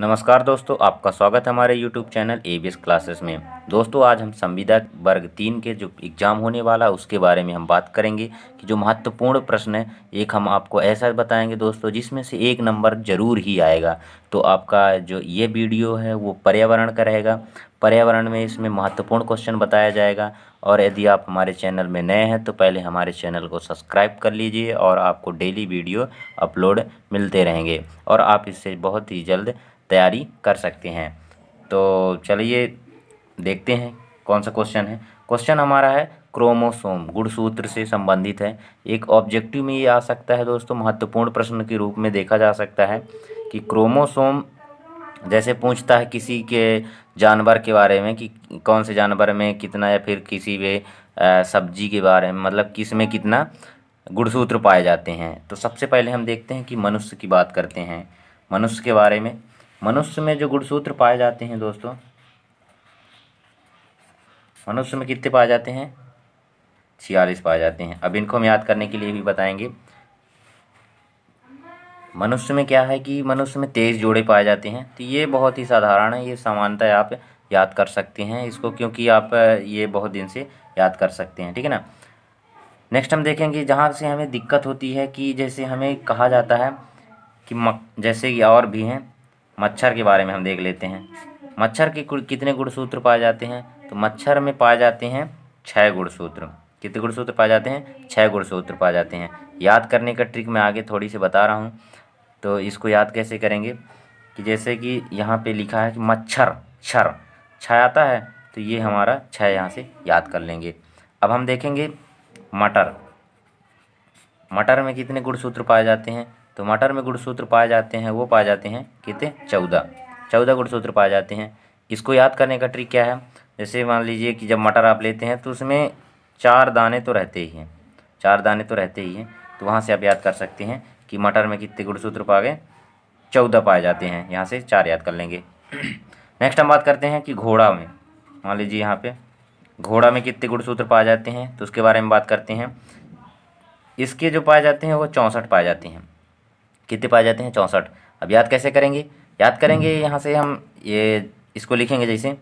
नमस्कार दोस्तों आपका स्वागत है हमारे YouTube channel A B classes में दोस्तों आज हम संविदा वर्ग तीन के जो एग्ज़ाम होने वाला है उसके बारे में हम बात करेंगे कि जो महत्वपूर्ण प्रश्न है एक हम आपको ऐसा बताएंगे दोस्तों जिसमें से एक नंबर ज़रूर ही आएगा तो आपका जो ये वीडियो है वो पर्यावरण का रहेगा पर्यावरण में इसमें महत्वपूर्ण क्वेश्चन बताया जाएगा और यदि आप हमारे चैनल में नए हैं तो पहले हमारे चैनल को सब्सक्राइब कर लीजिए और आपको डेली वीडियो अपलोड मिलते रहेंगे और आप इससे बहुत ही जल्द तैयारी कर सकते हैं तो चलिए देखते हैं कौन सा क्वेश्चन है क्वेश्चन हमारा है क्रोमोसोम गुणसूत्र से संबंधित है एक ऑब्जेक्टिव में ये आ सकता है दोस्तों महत्वपूर्ण प्रश्न के रूप में देखा जा सकता है कि क्रोमोसोम जैसे पूछता है किसी के जानवर के बारे में कि कौन से जानवर में कितना या फिर किसी भी सब्जी के बारे में मतलब किस में कितना गुणसूत्र पाए जाते हैं तो सबसे पहले हम देखते हैं कि मनुष्य की बात करते हैं मनुष्य के बारे में मनुष्य में जो गुणसूत्र पाए जाते हैं दोस्तों मनुष्य में कितने पाए जाते हैं छियालीस पाए जाते हैं अब इनको हम याद करने के लिए भी बताएंगे मनुष्य में क्या है कि मनुष्य में तेईस जोड़े पाए जाते हैं तो ये बहुत ही साधारण है ये समानता आप याद कर सकते हैं इसको क्योंकि आप ये बहुत दिन से याद कर सकते हैं ठीक है ना नेक्स्ट हम देखेंगे जहाँ से हमें दिक्कत होती है कि जैसे हमें कहा जाता है कि जैसे कि और भी हैं मच्छर के बारे में हम देख लेते हैं मच्छर के कितने गुणसूत्र पाए जाते हैं तो मच्छर में पाए जाते हैं छः गुणसूत्र कितने गुणसूत्र पाए जाते हैं छः गुणसूत्र पाए जाते हैं याद करने का ट्रिक मैं आगे थोड़ी सी बता रहा हूँ तो इसको याद कैसे करेंगे कि जैसे कि यहाँ पे लिखा है कि मच्छर छर छः आता है तो ये हमारा छः यहाँ से याद कर लेंगे अब हम देखेंगे मटर मटर में कितने गुणसूत्र पाए जाते हैं तो मटर में गुणसूत्र पाए जाते हैं वो पाए जाते हैं कितने चौदह चौदह गुणसूत्र पाए जाते हैं इसको याद करने का ट्रिक क्या है जैसे मान लीजिए कि जब मटर आप लेते हैं तो उसमें चार दाने तो रहते ही हैं चार दाने तो रहते ही हैं तो वहाँ से आप याद कर सकते हैं कि मटर में कितने गुणसूत्र पा गए चौदह पाए जाते हैं यहाँ से चार याद कर लेंगे नेक्स्ट हम बात करते हैं कि घोड़ा में मान लीजिए यहाँ पे घोड़ा में कितने गुणसूत्र पाए जाते हैं तो उसके बारे में बात करते हैं इसके जो पाए जाते हैं वो चौंसठ पाए जाते हैं कितने पाए जाते हैं चौंसठ अब याद कैसे करेंगे याद करेंगे यहाँ से हम ये इसको लिखेंगे जैसे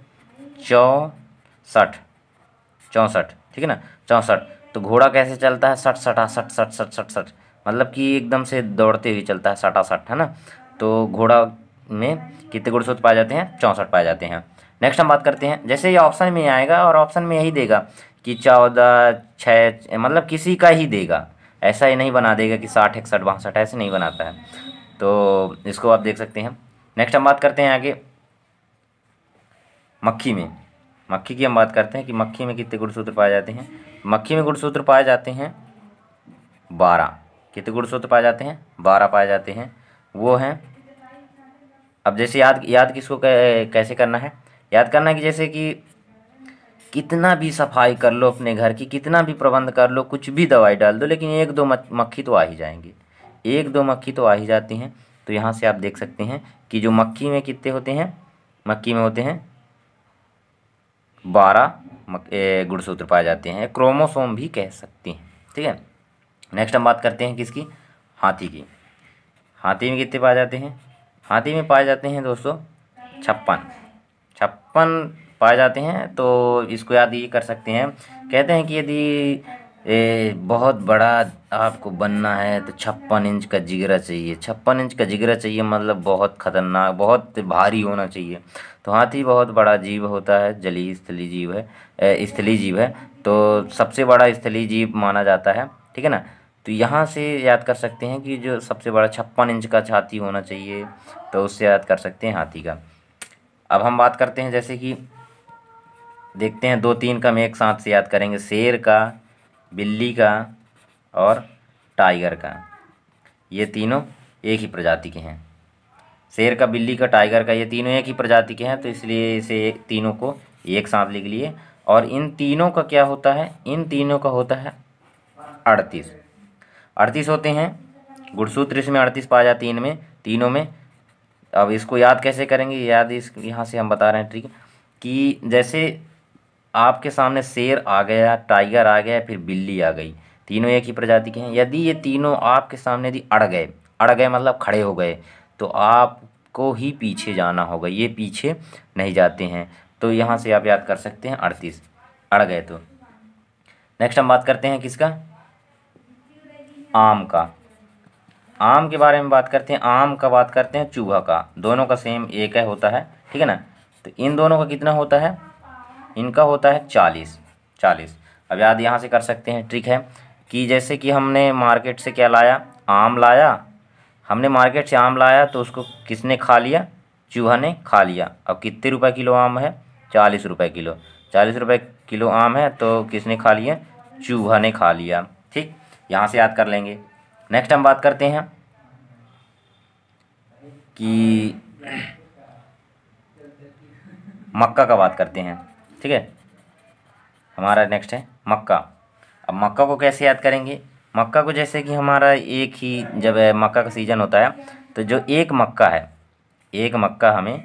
चौंसठ चौंसठ ठीक है ना चौंसठ तो घोड़ा कैसे चलता है सठ सठा सठ सठ सठ सठ सठ मतलब कि एकदम से दौड़ते हुए चलता है सठा सठ है ना तो घोड़ा में कितने गुड़सूत पाए जाते हैं चौंसठ पाए जाते हैं नेक्स्ट हम बात करते हैं जैसे ये ऑप्शन में आएगा और ऑप्शन में यही देगा कि चौदह छः मतलब किसी का ही देगा ऐसा ही नहीं बना देगा कि साठ इकसठ बासठ ऐसे नहीं बनाता है तो इसको आप देख सकते हैं नेक्स्ट हम बात करते हैं आगे मक्खी में मक्खी की हम बात करते हैं कि मक्खी में कितने गुणसूत्र पाए जाते हैं मक्खी में गुणसूत्र पाए जाते हैं बारह कितने गुणसूत्र पाए जाते हैं बारह पाए जाते हैं वो हैं अब जैसे याद याद किसको कैसे करना है याद करना है कि जैसे कि कितना भी सफाई कर लो अपने घर की कितना भी प्रबंध कर लो कुछ भी दवाई डाल दो लेकिन एक दो मक्खी तो आ ही जाएंगी एक दो मक्खी तो आ ही जाती हैं तो यहाँ से आप देख सकते हैं कि जो मक्खी में कितने होते हैं मक्खी में होते हैं बारह गुड़सूत्र पाए जाते हैं क्रोमोसोम भी कह सकते हैं ठीक है नेक्स्ट हम बात करते हैं किसकी हाथी की हाथी में कितने पाए जाते हैं हाथी में पाए जाते हैं दोस्तों छप्पन छप्पन पाए जाते हैं तो इसको याद ये कर सकते हैं कहते हैं कि यदि बहुत बड़ा आपको बनना है तो छप्पन इंच का जिगरा चाहिए छप्पन इंच का जिगरा चाहिए मतलब बहुत खतरनाक बहुत भारी होना चाहिए तो हाथी बहुत बड़ा जीव होता है जली स्थली जीव है स्थली जीव है तो सबसे बड़ा स्थली जीव माना जाता है ठीक है ना तो यहाँ से याद कर सकते हैं कि जो सबसे बड़ा छप्पन इंच का छाती होना चाहिए तो उससे याद कर सकते हैं हाथी का अब हम बात करते हैं जैसे कि देखते हैं दो तीन का हम एक साथ से याद करेंगे शेर का बिल्ली का और टाइगर का ये तीनों एक ही प्रजाति के हैं शेर का बिल्ली का टाइगर का ये तीनों एक ही प्रजाति के हैं तो इसलिए इसे तीनों को एक साथ लिख लिए और इन तीनों का क्या होता है इन तीनों का होता है अड़तीस अड़तीस होते हैं गुड़सूत्र इसमें अड़तीस पाया जाती है इनमें तीनों में अब इसको याद कैसे करेंगे याद इस यहाँ से हम बता रहे हैं ठीक कि जैसे आपके सामने शेर आ गया टाइगर आ गया फिर बिल्ली आ गई तीनों एक ही प्रजाति के हैं यदि ये तीनों आपके सामने यदि अड़ गए अड़ गए मतलब खड़े हो गए तो आपको ही पीछे जाना होगा ये पीछे नहीं जाते हैं तो यहाँ से आप याद कर सकते हैं अड़तीस अड़ गए तो नेक्स्ट हम बात करते हैं किसका आम का आम के बारे में बात करते हैं आम का बात करते हैं चूहा का दोनों का सेम एक है होता है ठीक है ना तो इन दोनों का कितना होता है इनका होता है चालीस चालीस अब याद यहाँ से कर सकते हैं ट्रिक है कि जैसे कि हमने मार्केट से क्या लाया आम लाया हमने मार्केट से आम लाया तो उसको किसने खा लिया चूहा ने खा लिया अब कितने रुपए किलो आम है चालीस रुपए किलो चालीस रुपए किलो आम है तो किसने खा लिया चूहा ने खा लिया ठीक यहाँ से याद कर लेंगे नेक्स्ट हम बात करते हैं कि मक्का का बात करते हैं ठीक है हमारा नेक्स्ट है मक्का अब मक्का को कैसे याद करेंगे मक्का को जैसे कि हमारा एक ही जब मक्का का सीज़न होता है तो जो एक मक्का है एक मक्का हमें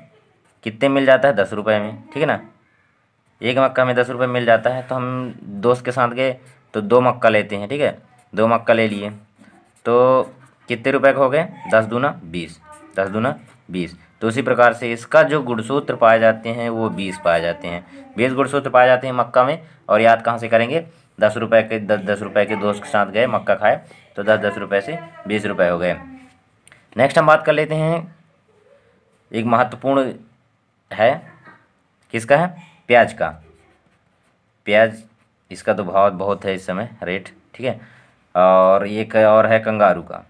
कितने मिल जाता है दस रुपये में ठीक है ना एक मक्का हमें दस रुपये मिल जाता है तो हम दोस्त के साथ गए तो दो मक्का लेते हैं ठीक है दो मक्का ले लिए तो कितने रुपए का हो गए दस दूना बीस दस दूना बीस तो उसी प्रकार से इसका जो गुणसूत्र पाए जाते हैं वो बीस पाए जाते हैं बीस गुणसूत्र पाए जाते हैं मक्का में और याद कहाँ से करेंगे दस रुपये के दस दस रुपये के दोस्त के साथ गए मक्का खाए तो दस दस रुपये से बीस रुपये हो गए नेक्स्ट हम बात कर लेते हैं एक महत्वपूर्ण है किसका है प्याज का प्याज इसका तो भाव बहुत है इस समय रेट ठीक है और एक और है कंगारू का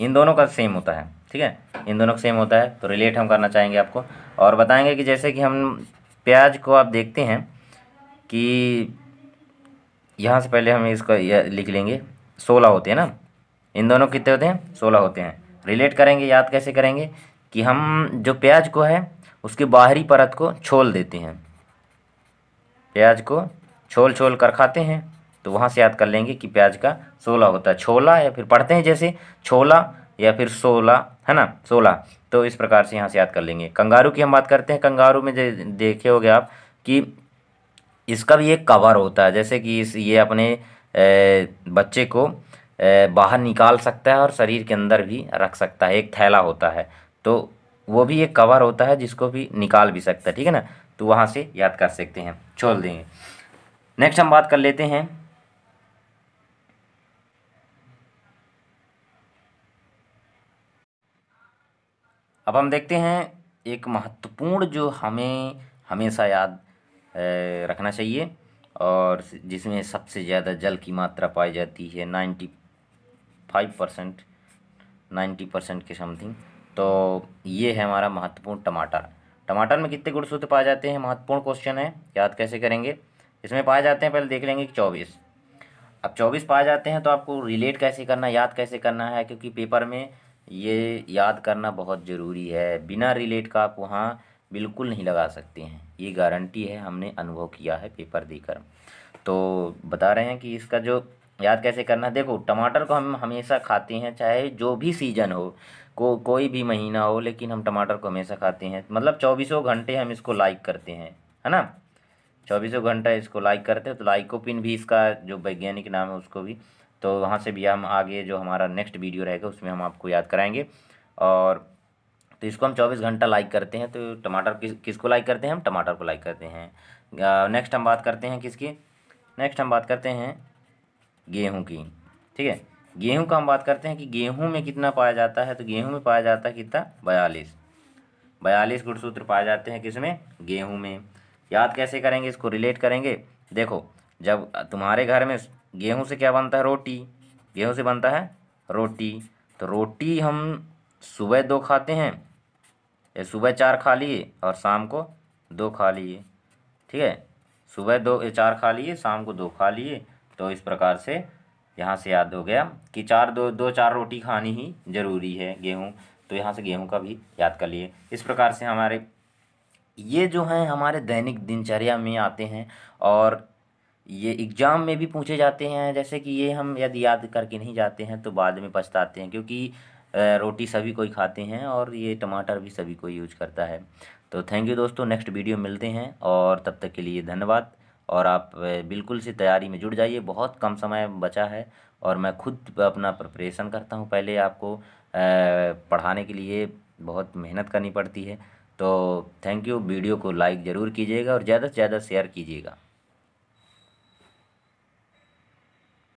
इन दोनों का सेम होता है ठीक है इन दोनों सेम होता है तो रिलेट हम करना चाहेंगे आपको और बताएंगे कि जैसे कि हम प्याज को आप देखते हैं कि यहाँ से पहले हम इसको लिख लेंगे सोलह होते हैं ना इन दोनों कितने होते हैं सोलह होते हैं रिलेट करेंगे याद कैसे करेंगे कि हम जो प्याज को है उसकी बाहरी परत को छोल देते हैं प्याज को छोल छोल कर खाते हैं तो वहाँ से याद कर लेंगे कि प्याज का सोलह होता है छोला या फिर पढ़ते हैं जैसे छोला या फिर सोलह है ना सोलह तो इस प्रकार से यहाँ से याद कर लेंगे कंगारू की हम बात करते हैं कंगारू में देखे हो आप कि इसका भी एक कवर होता है जैसे कि इस ये अपने बच्चे को बाहर निकाल सकता है और शरीर के अंदर भी रख सकता है एक थैला होता है तो वो भी एक कवर होता है जिसको भी निकाल भी सकता है ठीक है ना तो वहाँ से याद कर सकते हैं छोड़ देंगे नेक्स्ट हम बात कर लेते हैं अब हम देखते हैं एक महत्वपूर्ण जो हमें हमेशा याद रखना चाहिए और जिसमें सबसे ज़्यादा जल की मात्रा पाई जाती है ninety five percent ninety percent के समथिंग तो ये है हमारा महत्वपूर्ण टमाटर टमाटर में कितने गुणसूत्र पाए जाते हैं महत्वपूर्ण क्वेश्चन है याद कैसे करेंगे इसमें पाए जाते हैं पहले देख लेंगे कि चौबीस अब चौबीस पाए जाते हैं तो आपको रिलेट कैसे करना याद कैसे करना है क्योंकि पेपर में ये याद करना बहुत ज़रूरी है बिना रिलेट का आप वहाँ बिल्कुल नहीं लगा सकते हैं ये गारंटी है हमने अनुभव किया है पेपर देकर तो बता रहे हैं कि इसका जो याद कैसे करना है देखो टमाटर को हम हमेशा खाते हैं चाहे जो भी सीज़न हो को कोई भी महीना हो लेकिन हम टमाटर को हमेशा खाते हैं मतलब चौबीसों घंटे हम इसको लाइक करते हैं है ना चौबीसों घंटा इसको लाइक करते हैं तो लाइकोपिन भी इसका जो वैज्ञानिक नाम है उसको भी तो वहाँ से भी हम आगे जो हमारा नेक्स्ट वीडियो रहेगा उसमें हम आपको याद कराएंगे और तो इसको हम चौबीस घंटा लाइक करते हैं तो टमाटर किस किसको लाइक करते हैं हम टमाटर को लाइक करते हैं नेक्स्ट हम बात करते हैं किसकी नेक्स्ट हम बात करते हैं गेहूँ की ठीक है गेहूँ का हम बात करते हैं कि गेहूँ में कितना पाया जाता है तो गेहूँ में पाया जाता है कितना बयालीस बयालीस गुणसूत्र पाए जाते हैं किस में गेहूँ में याद कैसे करेंगे इसको रिलेट करेंगे देखो जब तुम्हारे घर में गेहूँ से क्या बनता है रोटी गेहूँ से बनता है रोटी तो रोटी हम सुबह दो खाते हैं ये सुबह चार खा लिए और शाम को दो खा लिए ठीक है सुबह दो चार खा लिए शाम को दो खा लिए तो इस प्रकार से यहाँ से याद हो गया कि चार दो दो चार रोटी खानी ही ज़रूरी है गेहूँ तो यहाँ से गेहूँ का भी याद कर लिए इस प्रकार से हमारे ये जो हैं हमारे दैनिक दिनचर्या में आते हैं और ये एग्ज़ाम में भी पूछे जाते हैं जैसे कि ये हम यदि याद करके नहीं जाते हैं तो बाद में पछताते हैं क्योंकि रोटी सभी कोई खाते हैं और ये टमाटर भी सभी कोई यूज करता है तो थैंक यू दोस्तों नेक्स्ट वीडियो मिलते हैं और तब तक के लिए धन्यवाद और आप बिल्कुल से तैयारी में जुड़ जाइए बहुत कम समय बचा है और मैं खुद अपना प्रिपरेशन करता हूँ पहले आपको पढ़ाने के लिए बहुत मेहनत करनी पड़ती है तो थैंक यू वीडियो को लाइक ज़रूर कीजिएगा और ज़्यादा से ज़्यादा शेयर कीजिएगा